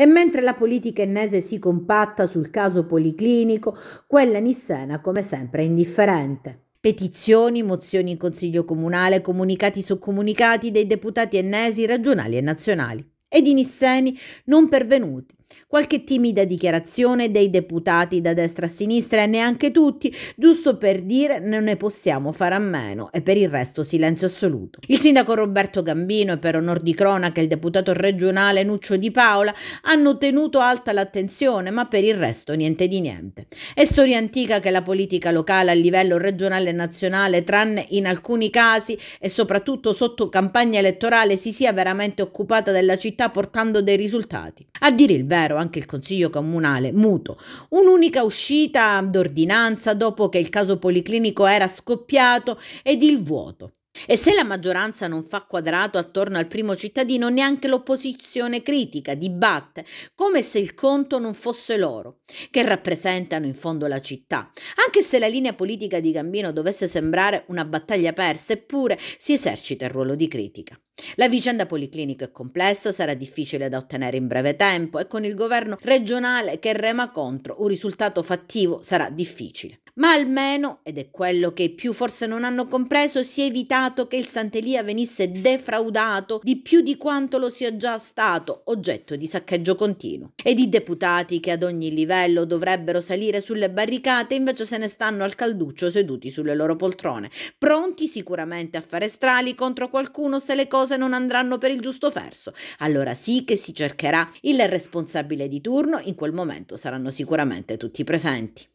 E mentre la politica ennese si compatta sul caso policlinico, quella nissena come sempre è indifferente. Petizioni, mozioni in Consiglio Comunale, comunicati su comunicati dei deputati ennesi regionali e nazionali. Ed i nisseni non pervenuti, Qualche timida dichiarazione dei deputati da destra a sinistra e neanche tutti, giusto per dire non ne possiamo fare a meno e per il resto silenzio assoluto. Il sindaco Roberto Gambino e per onor di cronaca il deputato regionale Nuccio Di Paola hanno tenuto alta l'attenzione, ma per il resto niente di niente. È storia antica che la politica locale a livello regionale e nazionale, tranne in alcuni casi e soprattutto sotto campagna elettorale, si sia veramente occupata della città portando dei risultati. A dire il vero, vero anche il Consiglio Comunale, muto. Un'unica uscita d'ordinanza dopo che il caso policlinico era scoppiato ed il vuoto. E se la maggioranza non fa quadrato attorno al primo cittadino, neanche l'opposizione critica, dibatte, come se il conto non fosse loro, che rappresentano in fondo la città. Anche se la linea politica di Gambino dovesse sembrare una battaglia persa, eppure si esercita il ruolo di critica. La vicenda policlinica è complessa, sarà difficile da ottenere in breve tempo e con il governo regionale che rema contro un risultato fattivo sarà difficile. Ma almeno, ed è quello che i più forse non hanno compreso, si è evitato che il Santelia venisse defraudato di più di quanto lo sia già stato, oggetto di saccheggio continuo. Ed i deputati che ad ogni livello dovrebbero salire sulle barricate invece se ne stanno al calduccio seduti sulle loro poltrone, pronti sicuramente a fare strali contro qualcuno se le cose cose non andranno per il giusto verso, allora sì che si cercherà il responsabile di turno, in quel momento saranno sicuramente tutti presenti.